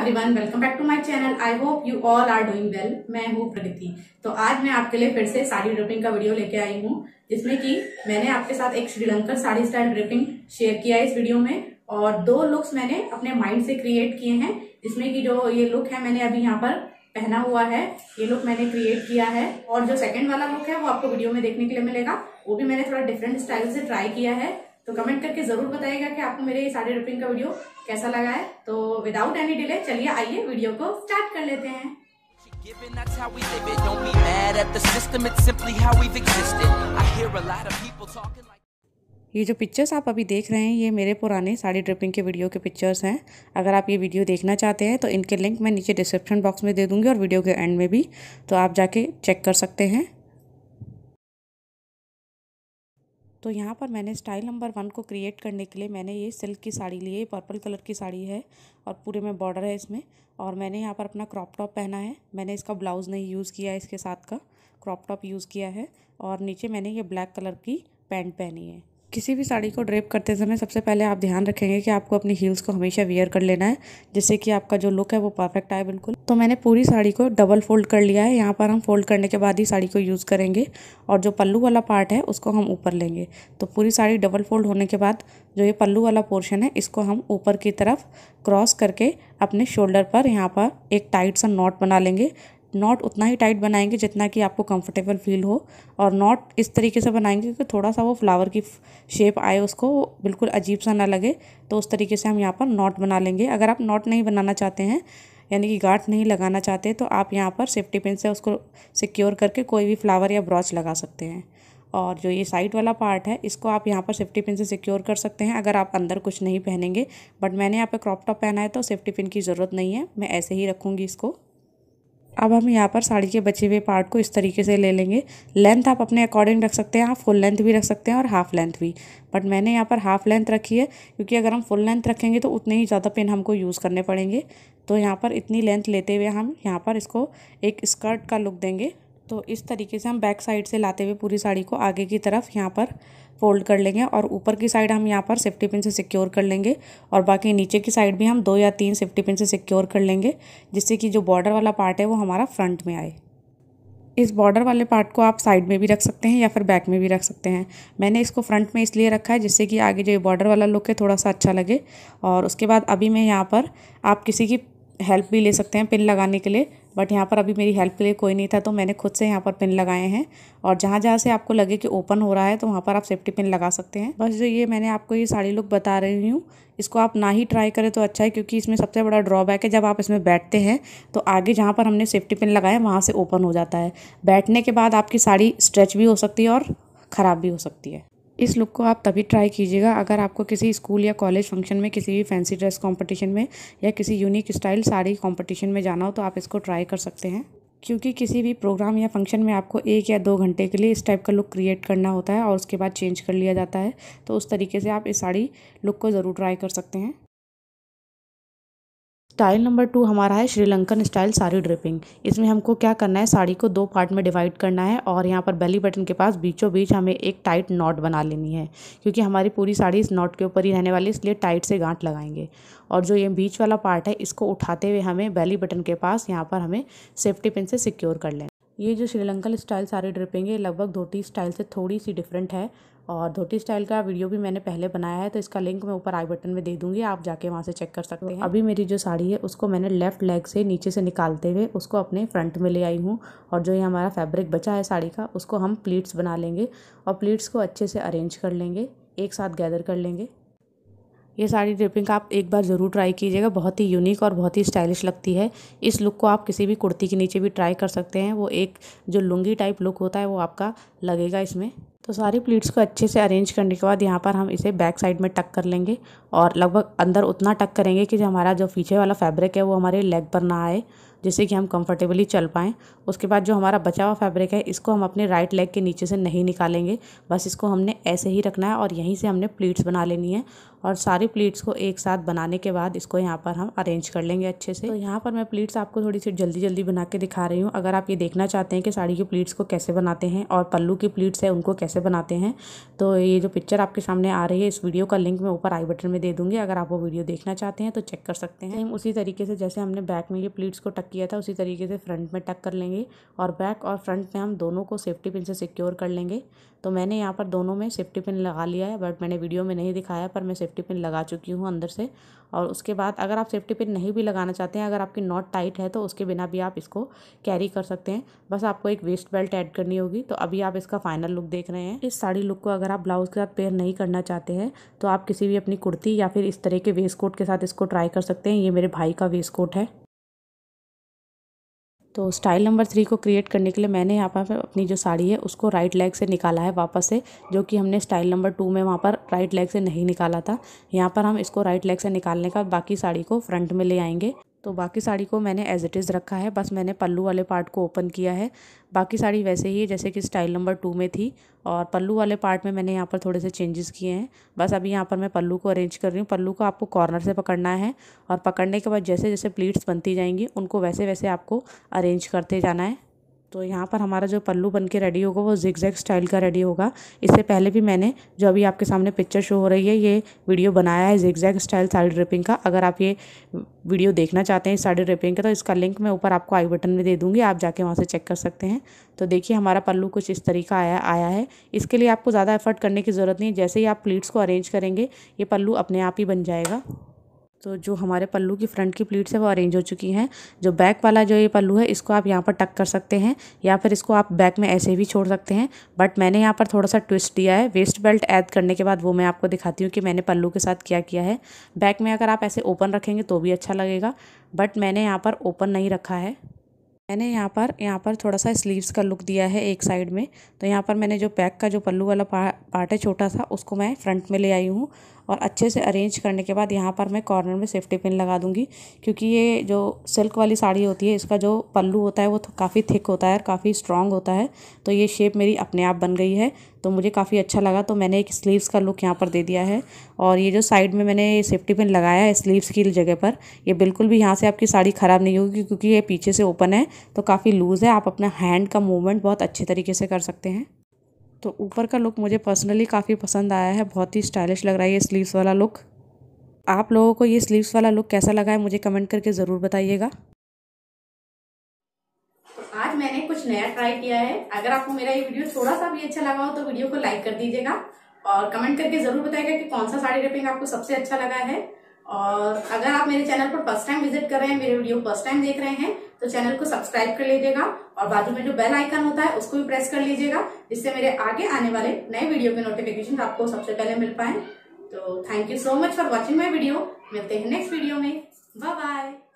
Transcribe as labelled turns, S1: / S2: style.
S1: Everyone welcome back to my channel I hope you all are doing well मैं हूँ प्रगति तो आज मैं आपके लिए फिर से साड़ी ड्रिपिंग का वीडियो लेके आई हूँ जिसमें कि मैंने आपके साथ एक Sri Lankan sari style draping share किया है इस वीडियो में और दो लुक्स मैंने अपने माइंड से क्रिएट किए हैं जिसमें कि जो ये लुक है मैंने अभी यहाँ पर पहना हुआ है ये लुक मैंने क्रिएट किया है और जो सेकेंड वाला लुक है वो आपको वीडियो में देखने के लिए मिलेगा वो भी मैंने थोड़ा डिफरेंट स्टाइल से ट्राई किया है तो कमेंट करके जरूर बताइएगा कि आपको मेरे सारे रूपिंग का वीडियो कैसा लगा है तो विदाउट एनी डिले चलिए आइए वीडियो को स्टार्ट कर लेते हैं Given that's how we live it, don't be mad at the system, it's simply how we've existed. I hear a lot of people talking like ये जो पिक्चर्स आप अभी देख रहे हैं ये मेरे पुराने साड़ी ड्रिपिंग के वीडियो के पिक्चर्स हैं अगर आप ये वीडियो देखना चाहते हैं तो इनके लिंक मैं नीचे डिस्क्रिप्शन बॉक्स में दे दूंगी और वीडियो के एंड में भी तो आप जाके चेक कर सकते हैं तो यहाँ पर मैंने स्टाइल नंबर वन को क्रिएट करने के लिए मैंने ये सिल्क की साड़ी ली है पर्पल कलर की साड़ी है और पूरे में बॉर्डर है इसमें और मैंने यहाँ पर अपना क्रॉप टॉप पहना है मैंने इसका ब्लाउज़ नहीं यूज़ किया है इसके साथ का क्रॉप टॉप यूज़ किया है और नीचे मैंने ये ब्लैक कलर की पैंट पहनी है किसी भी साड़ी को ड्रेप करते समय सबसे पहले आप ध्यान रखेंगे कि आपको अपनी हील्स को हमेशा वियर कर लेना है जिससे कि आपका जो लुक है वो परफेक्ट आए बिल्कुल तो मैंने पूरी साड़ी को डबल फोल्ड कर लिया है यहाँ पर हम फोल्ड करने के बाद ही साड़ी को यूज़ करेंगे और जो पल्लू वाला पार्ट है उसको हम ऊपर लेंगे तो पूरी साड़ी डबल फोल्ड होने के बाद जो ये पल्लू वाला पोर्शन है इसको हम ऊपर की तरफ क्रॉस करके अपने शोल्डर पर यहाँ पर एक टाइट सा नॉट बना लेंगे नॉट उतना ही टाइट बनाएंगे जितना कि आपको कंफर्टेबल फील हो और नॉट इस तरीके से बनाएंगे कि थोड़ा सा वो फ्लावर की शेप आए उसको बिल्कुल अजीब सा ना लगे तो उस तरीके से हम यहाँ पर नॉट बना लेंगे अगर आप नॉट नहीं बनाना चाहते हैं यानी कि गाठ नहीं लगाना चाहते तो आप यहाँ पर सेफ्टी पिन से उसको सिक्योर करके कोई भी फ्लावर या ब्रॉच लगा सकते हैं और जो ये साइड वाला पार्ट है इसको आप यहाँ पर सेफ्टी पिन से सिक्योर कर सकते हैं अगर आप अंदर कुछ नहीं पहनेंगे बट मैंने यहाँ पे क्रॉप टॉप पहना है तो सेफ्टी पिन की ज़रूरत नहीं है मैं ऐसे ही रखूँगी इसको अब हम यहाँ पर साड़ी के बचे हुए पार्ट को इस तरीके से ले लेंगे लेंथ आप अपने अकॉर्डिंग रख सकते हैं आप फुल लेंथ भी रख सकते हैं और हाफ लेंथ भी बट मैंने यहाँ पर हाफ लेंथ रखी है क्योंकि अगर हम फुल लेंथ रखेंगे तो उतने ही ज़्यादा पेन हमको यूज़ करने पड़ेंगे तो यहाँ पर इतनी लेंथ लेते हुए हम यहाँ पर इसको एक स्कर्ट का लुक देंगे तो इस तरीके से हम बैक साइड से लाते हुए पूरी साड़ी को आगे की तरफ यहाँ पर फोल्ड कर लेंगे और ऊपर की साइड हम यहाँ पर सेफ्टी पिन से सिक्योर कर लेंगे और बाकी नीचे की साइड भी हम दो या तीन सेफ्टी पिन से सिक्योर कर लेंगे जिससे कि जो बॉर्डर वाला पार्ट है वो हमारा फ्रंट में आए इस बॉर्डर वाले पार्ट को आप साइड में भी रख सकते हैं या फिर बैक में भी रख सकते हैं मैंने इसको फ्रंट में इसलिए रखा है जिससे कि आगे जो बॉर्डर वाला लुक है थोड़ा सा अच्छा लगे और उसके बाद अभी मैं यहाँ पर आप किसी की हेल्प भी ले सकते हैं पिन लगाने के लिए बट यहाँ पर अभी मेरी हेल्प के लिए कोई नहीं था तो मैंने खुद से यहाँ पर पिन लगाए हैं और जहाँ जहाँ से आपको लगे कि ओपन हो रहा है तो वहाँ पर आप सेफ्टी पिन लगा सकते हैं बस जो ये मैंने आपको ये साड़ी लुक बता रही हूँ इसको आप ना ही ट्राई करें तो अच्छा है क्योंकि इसमें सबसे बड़ा ड्रॉबैक है जब आप इसमें बैठते हैं तो आगे जहाँ पर हमने सेफ्टी पिन लगाए वहाँ से ओपन हो जाता है बैठने के बाद आपकी साड़ी स्ट्रेच भी हो सकती है और ख़राब भी हो सकती है इस लुक को आप तभी ट्राई कीजिएगा अगर आपको किसी स्कूल या कॉलेज फंक्शन में किसी भी फैंसी ड्रेस कॉम्पिटिशन में या किसी यूनिक स्टाइल साड़ी कॉम्पिटिशन में जाना हो तो आप इसको ट्राई कर सकते हैं क्योंकि किसी भी प्रोग्राम या फंक्शन में आपको एक या दो घंटे के लिए इस टाइप का लुक क्रिएट करना होता है और उसके बाद चेंज कर लिया जाता है तो उस तरीके से आप इस साड़ी लुक को ज़रूर ट्राई कर सकते हैं स्टाइल नंबर टू हमारा है श्रीलंकन स्टाइल साड़ी ड्रिपिंग इसमें हमको क्या करना है साड़ी को दो पार्ट में डिवाइड करना है और यहाँ पर बेली बटन के पास बीचों बीच हमें एक टाइट नॉट बना लेनी है क्योंकि हमारी पूरी साड़ी इस नॉट के ऊपर ही रहने वाली इसलिए टाइट से गांठ लगाएंगे और जो ये बीच वाला पार्ट है इसको उठाते हुए हमें बेली बटन के पास यहाँ पर हमें सेफ्टी पिन से सिक्योर कर लेना ये जो श्रीलंकन स्टाइल साड़ी ड्रिपिंग है लगभग धोती स्टाइल से थोड़ी सी डिफरेंट है और धोती स्टाइल का वीडियो भी मैंने पहले बनाया है तो इसका लिंक मैं ऊपर आई बटन में दे दूंगी आप जाके वहाँ से चेक कर सकते तो हैं अभी मेरी जो साड़ी है उसको मैंने लेफ़्ट लेग से नीचे से निकालते हुए उसको अपने फ्रंट में ले आई हूँ और जो ये हमारा फैब्रिक बचा है साड़ी का उसको हम प्लीट्स बना लेंगे और प्लीट्स को अच्छे से अरेंज कर लेंगे एक साथ गैदर कर लेंगे ये साड़ी ड्रेपिंग आप एक बार ज़रूर ट्राई कीजिएगा बहुत ही यूनिक और बहुत ही स्टाइलिश लगती है इस लुक को आप किसी भी कुर्ती के नीचे भी ट्राई कर सकते हैं वो एक जो लुंगी टाइप लुक होता है वो आपका लगेगा इसमें तो सारी प्लीट्स को अच्छे से अरेंज करने के बाद यहाँ पर हम इसे बैक साइड में टक कर लेंगे और लगभग अंदर उतना टक करेंगे कि जो हमारा जो पीछे वाला फैब्रिक है वो हमारे लेग पर ना आए जिससे कि हम कंफर्टेबली चल पाएँ उसके बाद जो हमारा बचा हुआ फैब्रिक है इसको हम अपने राइट लेग के नीचे से नहीं निकालेंगे बस इसको हमने ऐसे ही रखना है और यहीं से हमने प्लीट्स बना लेनी है और सारी प्लीट्स को एक साथ बनाने के बाद इसको यहाँ पर हम अरेंज कर लेंगे अच्छे से तो यहाँ पर मैं प्लीट्स आपको थोड़ी सी जल्दी जल्दी बना के दिखा रही हूँ अगर आप ये देखना चाहते हैं कि साड़ी की प्लीट्स को कैसे बनाते हैं और पल्लू की प्लीट्स है उनको कैसे बनाते हैं तो ये जो पिक्चर आपके सामने आ रही है इस वीडियो का लिंक मैं ऊपर आई बटन में दे दूँगी अगर आप वो वीडियो देखना चाहते हैं तो चेक कर सकते हैं हम उसी तरीके से जैसे हमने बैक में ये प्लीट्स को टक किया था उसी तरीके से फ्रंट में टक कर लेंगे और बैक और फ्रंट में हम दोनों को सेफ्टी पिन से सिक्योर कर लेंगे तो मैंने यहाँ पर दोनों में सेफ्टी पिन लगा लिया है बट मैंने वीडियो में नहीं दिखाया पर मैं सेफ्टी पिन लगा चुकी हूँ अंदर से और उसके बाद अगर आप सेफ्टी पिन नहीं भी लगाना चाहते हैं अगर आपकी नॉट टाइट है तो उसके बिना भी आप इसको कैरी कर सकते हैं बस आपको एक वेस्ट बेल्ट ऐड करनी होगी तो अभी आप इसका फाइनल लुक देख रहे हैं इस साड़ी लुक को अगर आप ब्लाउज़ के साथ पेयर नहीं करना चाहते हैं तो आप किसी भी अपनी कुर्ती या फिर इस तरह के वेस्ट कोट के साथ इसको ट्राई कर सकते हैं ये मेरे भाई का वेस्ट कोट है तो स्टाइल नंबर थ्री को क्रिएट करने के लिए मैंने यहाँ पर अपनी जो साड़ी है उसको राइट लेग से निकाला है वापस से जो कि हमने स्टाइल नंबर टू में वहाँ पर राइट लेग से नहीं निकाला था यहाँ पर हम इसको राइट लेग से निकालने का बाकी साड़ी को फ्रंट में ले आएंगे तो बाकी साड़ी को मैंने एज़ इट इज़ रखा है बस मैंने पल्लू वाले पार्ट को ओपन किया है बाकी साड़ी वैसे ही है जैसे कि स्टाइल नंबर टू में थी और पल्लू वाले पार्ट में मैंने यहाँ पर थोड़े से चेंजेस किए हैं बस अभी यहाँ पर मैं पल्लू को अरेंज कर रही हूँ पल्लू को आपको कॉर्नर से पकड़ना है और पकड़ने के बाद जैसे जैसे प्लीट्स बनती जाएंगी उनको वैसे वैसे आपको अरेंज करते जाना है तो यहाँ पर हमारा जो पल्लू बन के रेडी होगा वो जिगजैग स्टाइल का रेडी होगा इससे पहले भी मैंने जो अभी आपके सामने पिक्चर शो हो रही है ये वीडियो बनाया है जिगजैग स्टाइल साड़ी ड्रिपिंग का अगर आप ये वीडियो देखना चाहते हैं साड़ी ड्रिपिंग का तो इसका लिंक मैं ऊपर आपको आई बटन में दे दूँगी आप जाके वहाँ से चेक कर सकते हैं तो देखिए हमारा पल्लू कुछ इस तरीका आया आया है इसके लिए आपको ज़्यादा एफर्ट करने की ज़रूरत नहीं है जैसे ही आप प्लीट्स को अरेंज करेंगे ये पल्लू अपने आप ही बन जाएगा तो जो हमारे पल्लू की फ्रंट की प्लीट्स है वो अरेंज हो चुकी हैं जो बैक वाला जो ये पल्लू है इसको आप यहाँ पर टक कर सकते हैं या फिर इसको आप बैक में ऐसे भी छोड़ सकते हैं बट मैंने यहाँ पर थोड़ा सा ट्विस्ट दिया है वेस्ट बेल्ट ऐड करने के बाद वो मैं आपको दिखाती हूँ कि मैंने पल्लू के साथ क्या किया है बैक में अगर आप ऐसे ओपन रखेंगे तो भी अच्छा लगेगा बट मैंने यहाँ पर ओपन नहीं रखा है मैंने यहाँ पर यहाँ पर थोड़ा सा स्लीव्स का लुक दिया है एक साइड में तो यहाँ पर मैंने जो बैक का जो पल्लू वाला पार्ट है छोटा सा उसको मैं फ्रंट में ले आई हूँ और अच्छे से अरेंज करने के बाद यहाँ पर मैं कॉर्नर में सेफ्टी पिन लगा दूँगी क्योंकि ये जो सिल्क वाली साड़ी होती है इसका जो पल्लू होता है वो काफ़ी थिक होता है और काफ़ी स्ट्रॉन्ग होता है तो ये शेप मेरी अपने आप बन गई है तो मुझे काफ़ी अच्छा लगा तो मैंने एक स्लीव्स का लुक यहाँ पर दे दिया है और ये जो साइड में मैंने सेफ्टी पिन लगाया है स्लीव्स की जगह पर ये बिल्कुल भी यहाँ से आपकी साड़ी ख़राब नहीं होगी क्योंकि ये पीछे से ओपन है तो काफ़ी लूज़ है आप अपना हैंड का मूवमेंट बहुत अच्छे तरीके से कर सकते हैं तो ऊपर का लुक मुझे पर्सनली काफ़ी पसंद आया है बहुत ही स्टाइलिश लग रहा है ये स्लीव्स वाला लुक आप लोगों को ये स्लीव्स वाला लुक कैसा लगा है मुझे कमेंट करके ज़रूर बताइएगा तो आज मैंने कुछ नया ट्राई किया है अगर आपको मेरा ये वीडियो थोड़ा सा भी अच्छा लगा हो तो वीडियो को लाइक कर दीजिएगा और कमेंट करके जरूर बताएगा कि कौन सा साड़ी रेपिंग आपको सबसे अच्छा लगा है और अगर आप मेरे चैनल पर फर्स्ट टाइम विजिट कर रहे हैं मेरे वीडियो फर्स्ट टाइम देख रहे हैं तो चैनल को सब्सक्राइब कर लीजिएगा और बाजू में जो बेल आइकन होता है उसको भी प्रेस कर लीजिएगा जिससे मेरे आगे आने वाले नए वीडियो के नोटिफिकेशन आपको सबसे पहले मिल पाए तो thank you so much for watching my video मिलते हैं नेक्स्ट वीडियो में बाय बाय